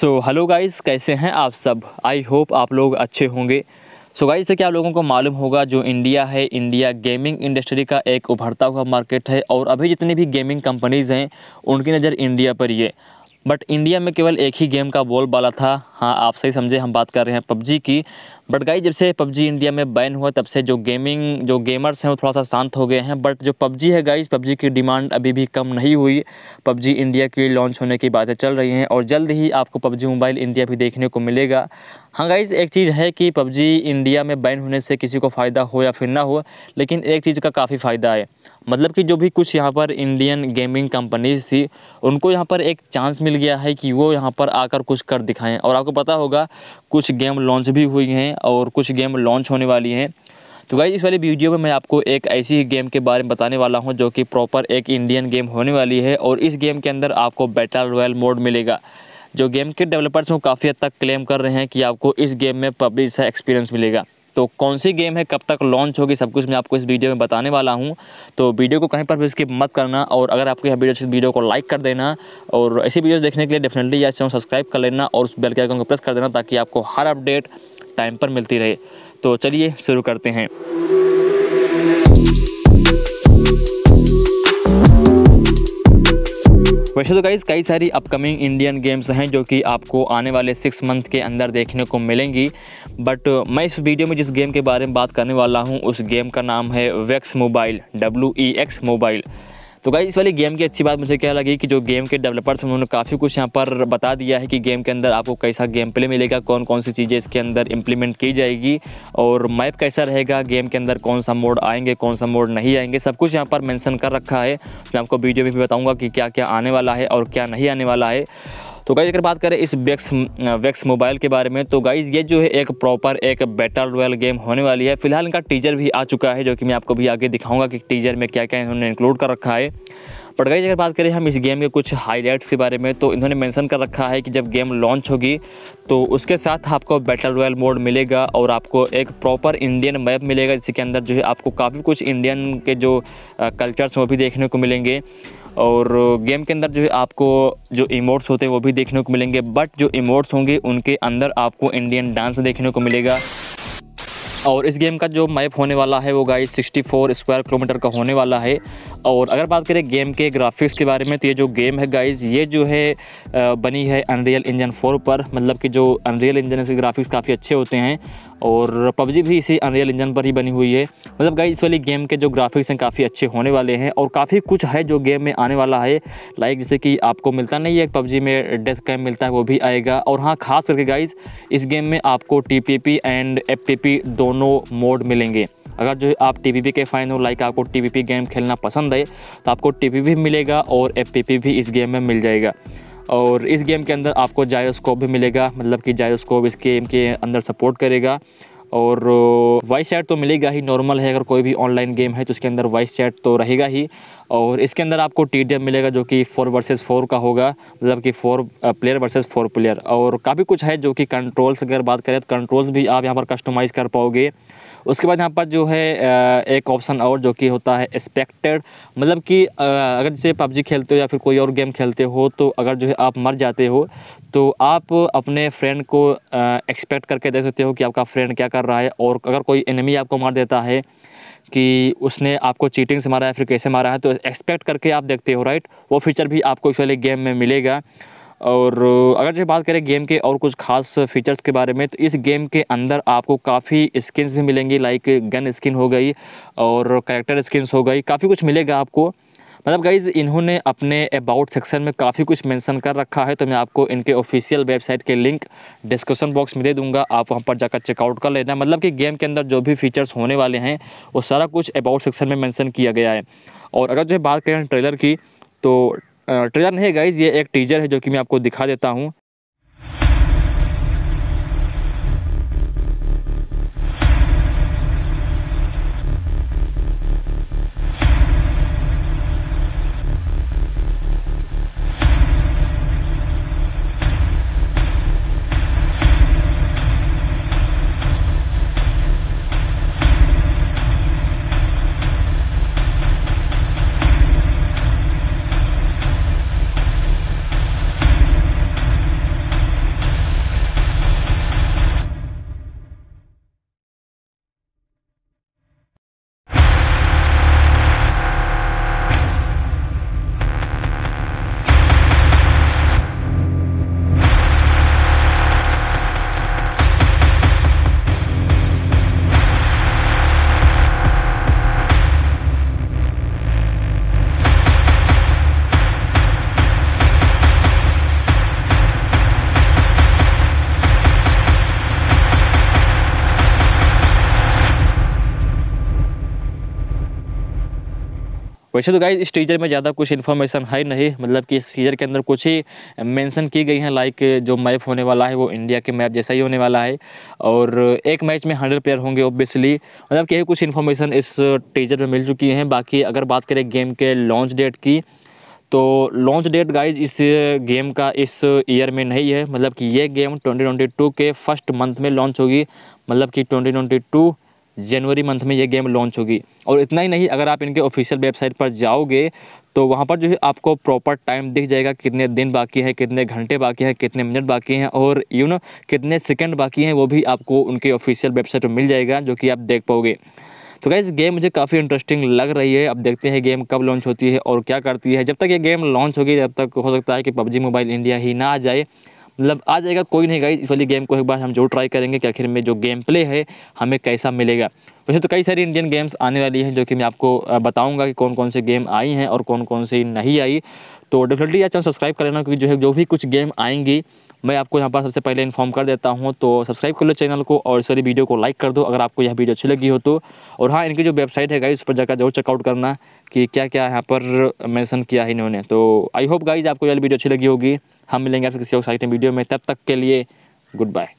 so hello guys कैसे हैं आप सब आई होप आप लोग अच्छे होंगे सो गाइस से क्या लोगों को मालूम होगा जो इंडिया है इंडिया गेमिंग इंडस्ट्री का एक उभरता हुआ मार्केट है और अभी जितनी भी गेमिंग कंपनीज़ हैं उनकी नज़र इंडिया पर ही है बट इंडिया में केवल एक ही गेम का बोलबाला था हाँ आप सही समझे हम बात कर रहे हैं पबजी की बट गाई जब से पबजी इंडिया में बैन हुआ तब से जो गेमिंग जो गेमर्स हैं वो थोड़ा सा शांत हो गए हैं बट जो पबजी है गाइज पबजी की डिमांड अभी भी कम नहीं हुई पबजी इंडिया की लॉन्च होने की बातें चल रही हैं और जल्द ही आपको पबजी मोबाइल इंडिया भी देखने को मिलेगा हाँ गाइज़ एक चीज़ है कि पबजी इंडिया में बैन होने से किसी को फ़ायदा हो या फिर ना हो लेकिन एक चीज़ का काफ़ी फ़ायदा है मतलब कि जो भी कुछ यहाँ पर इंडियन गेमिंग कंपनीज थी उनको यहाँ पर एक चांस मिल गया है कि वो यहाँ पर आकर कुछ कर दिखाएँ और आपको को पता होगा कुछ गेम लॉन्च भी हुई हैं और कुछ गेम लॉन्च होने वाली हैं तो गाइज इस वाली वीडियो में मैं आपको एक ऐसी गेम के बारे में बताने वाला हूं जो कि प्रॉपर एक इंडियन गेम होने वाली है और इस गेम के अंदर आपको बैटल रॉयल मोड मिलेगा जो गेम के डेवलपर्स को काफ़ी हद तक क्लेम कर रहे हैं कि आपको इस गेम में पब्लिक सा एक्सपीरियंस मिलेगा तो कौन सी गेम है कब तक लॉन्च होगी सब कुछ मैं आपको इस वीडियो में बताने वाला हूँ तो वीडियो को कहीं पर भी स्किप मत करना और अगर आपको यह वीडियो अच्छी वीडियो को लाइक कर देना और ऐसी वीडियो देखने के लिए डेफिनेटली यह चैनल सब्सक्राइब कर लेना और उस बेल के आइकन को प्रेस कर देना ताकि आपको हर अपडेट टाइम पर मिलती रहे तो चलिए शुरू करते हैं वैसे तो गाइज़ कई सारी अपकमिंग इंडियन गेम्स हैं जो कि आपको आने वाले सिक्स मंथ के अंदर देखने को मिलेंगी बट uh, मैं इस वीडियो में जिस गेम के बारे में बात करने वाला हूँ उस गेम का नाम है Wex mobile W E X mobile तो गाइज इस वाली गेम की अच्छी बात मुझे क्या लगी कि जो गेम के डेवलपर्स उन्होंने काफ़ी कुछ यहाँ पर बता दिया है कि गेम के अंदर आपको कैसा गेम प्ले मिलेगा कौन कौन सी चीज़ें इसके अंदर इम्प्लीमेंट की जाएगी और मैप कैसा रहेगा गेम के अंदर कौन सा मोड आएंगे कौन सा मोड नहीं आएंगे सब कुछ यहाँ पर मैंसन कर रखा है मैं आपको वीडियो में भी बताऊँगा कि क्या क्या आने वाला है और क्या नहीं आने वाला है तो गाइज अगर बात करें इस वैक्स वैक्स मोबाइल के बारे में तो गाइज ये जो है एक प्रॉपर एक बैटल रॉयल गेम होने वाली है फिलहाल इनका टीजर भी आ चुका है जो कि मैं आपको भी आगे दिखाऊंगा कि टीजर में क्या क्या इन्होंने इंक्लूड कर रखा है बट गई अगर बात करें हम इस गेम के कुछ हाईलाइट्स के बारे में तो इन्होंने मेंशन कर रखा है कि जब गेम लॉन्च होगी तो उसके साथ आपको बैटल रॉयल मोड मिलेगा और आपको एक प्रॉपर इंडियन मैप मिलेगा जिसके अंदर जो है आपको काफ़ी कुछ इंडियन के जो कल्चर्स वो भी देखने को मिलेंगे और गेम के अंदर जो है आपको जो इमोट्स होते हैं वो भी देखने को मिलेंगे बट जो इमोट्स होंगे उनके अंदर आपको इंडियन डांस देखने को मिलेगा और इस गेम का जो मैप होने वाला है वो गाइस 64 स्क्वायर किलोमीटर का होने वाला है और अगर बात करें गेम के ग्राफिक्स के बारे में तो ये जो गेम है गाइस ये जो है बनी है अनरियल इंजन 4 पर मतलब कि जो अनरियल इंजन है इसके ग्राफिक्स काफ़ी अच्छे होते हैं और पबजी भी इसी अनरियल इंजन पर ही बनी हुई है मतलब गाइज़ इस वाली गेम के जो ग्राफिक्स हैं काफ़ी अच्छे होने वाले हैं और काफ़ी कुछ है जो गेम में आने वाला है लाइक जैसे कि आपको मिलता नहीं है पबजी में डेथ कैम मिलता है वो भी आएगा और हाँ खास करके गाइज़ इस गेम में आपको टी एंड एफ दोनों मोड मिलेंगे अगर जो आप टी के फ़ैन हो लाइक आपको टी गेम खेलना पसंद है तो आपको टी भी मिलेगा और एफ भी इस गेम में मिल जाएगा और इस गेम के अंदर आपको जायरोस्कोप भी मिलेगा मतलब कि जायरोस्कोप इस गेम के अंदर सपोर्ट करेगा और वॉइस uh, चैट तो मिलेगा ही नॉर्मल है अगर कोई भी ऑनलाइन गेम है तो उसके अंदर वॉइस चैट तो रहेगा ही और इसके अंदर आपको टी मिलेगा जो कि फोर वर्सेस फोर का होगा मतलब कि four player versus four player और काफ़ी कुछ है जो कि कंट्रोल्स अगर बात करें तो कंट्रोल्स भी आप यहाँ पर कस्टमाइज़ कर पाओगे उसके बाद यहाँ पर जो है uh, एक ऑप्शन और जो कि होता है एक्सपेक्टेड मतलब कि uh, अगर जैसे पबजी खेलते हो या फिर कोई और गेम खेलते हो तो अगर जो है आप मर जाते हो तो आप अपने फ्रेंड को एक्सपेक्ट uh, करके देख सकते हो कि आपका फ्रेंड क्या कर रहा है और अगर कोई एनिमी आपको मार देता है कि उसने आपको चीटिंग से मारा है फिर कैसे मारा है तो एक्सपेक्ट करके आप देखते हो राइट वो फीचर भी आपको इस वाले गेम में मिलेगा और अगर जो बात करें गेम के और कुछ खास फीचर्स के बारे में तो इस गेम के अंदर आपको काफ़ी स्किन्स भी मिलेंगी लाइक गन स्किन हो गई और करेक्टर स्किन्स हो गई काफ़ी कुछ मिलेगा आपको मतलब गाइज इन्होंने अपने अबाउट सेक्शन में काफ़ी कुछ मेंशन कर रखा है तो मैं आपको इनके ऑफिशियल वेबसाइट के लिंक डिस्क्रिप्शन बॉक्स में दे दूंगा आप वहां पर जाकर चेकआउट कर लेना मतलब कि गेम के अंदर जो भी फीचर्स होने वाले हैं वो सारा कुछ अबाउट सेक्शन में मैंसन किया गया है और अगर जो बात करें ट्रेलर की तो ट्रेलर नहीं गाइज़ ये एक टीजर है जो कि मैं आपको दिखा देता हूँ वैसे तो गाइज इस टीजर में ज़्यादा कुछ इन्फॉर्मेशन है नहीं मतलब कि इस टीजर के अंदर कुछ ही मेंशन की गई हैं लाइक जो मैप होने वाला है वो इंडिया के मैप जैसा ही होने वाला है और एक मैच में हंड्रेड प्लेयर होंगे ऑब्वियसली मतलब कि कुछ इन्फॉर्मेशन इस टीजर में मिल चुकी हैं बाकी अगर बात करें गेम के लॉन्च डेट की तो लॉन्च डेट गाइज इस गेम का इस ईयर में नहीं है मतलब कि ये गेम ट्वेंटी के फर्स्ट मंथ में लॉन्च होगी मतलब कि ट्वेंटी जनवरी मंथ में ये गेम लॉन्च होगी और इतना ही नहीं अगर आप इनके ऑफिशियल वेबसाइट पर जाओगे तो वहाँ पर जो है आपको प्रॉपर टाइम दिख जाएगा कितने दिन बाकी है कितने घंटे बाकी है कितने मिनट बाकी हैं और यू नो कितने सेकंड बाकी हैं वो भी आपको उनके ऑफिशियल वेबसाइट पर मिल जाएगा जो कि आप देख पाओगे तो क्या गेम मुझे काफ़ी इंटरेस्टिंग लग रही है अब देखते हैं गेम कब लॉन्च होती है और क्या करती है जब तक ये गेम लॉन्च होगी तब तक हो सकता है कि पबजी मोबाइल इंडिया ही ना आ जाए मतलब आ जाएगा कोई नहीं गाइज इस वाली गेम को एक बार हम जरूर ट्राई करेंगे कि आखिर में जो गेम प्ले है हमें कैसा मिलेगा वैसे तो कई सारी इंडियन गेम्स आने वाली हैं जो कि मैं आपको बताऊंगा कि कौन कौन सी गेम आई हैं और कौन कौन सी नहीं आई तो डेफिनेटली या चैनल सब्सक्राइब कर लेना क्योंकि जो है जो भी कुछ गेम आएंगी मैं आपको यहाँ पर सबसे पहले इन्फॉर्म कर देता हूँ तो सब्सक्राइब कर लो चैनल को और सारी वीडियो को लाइक कर दो अगर आपको यह वीडियो अच्छी लगी हो तो और हाँ इनकी जो वेबसाइट है गाइज उस पर जाकर जरूर चेकआउट करना कि क्या क्या यहाँ पर मैंसन किया है इन्होंने तो आई होप गाइज आपको यह वीडियो अच्छी लगी होगी हम मिलेंगे आपसे किसी और साइट वीडियो में तब तक के लिए गुड बाय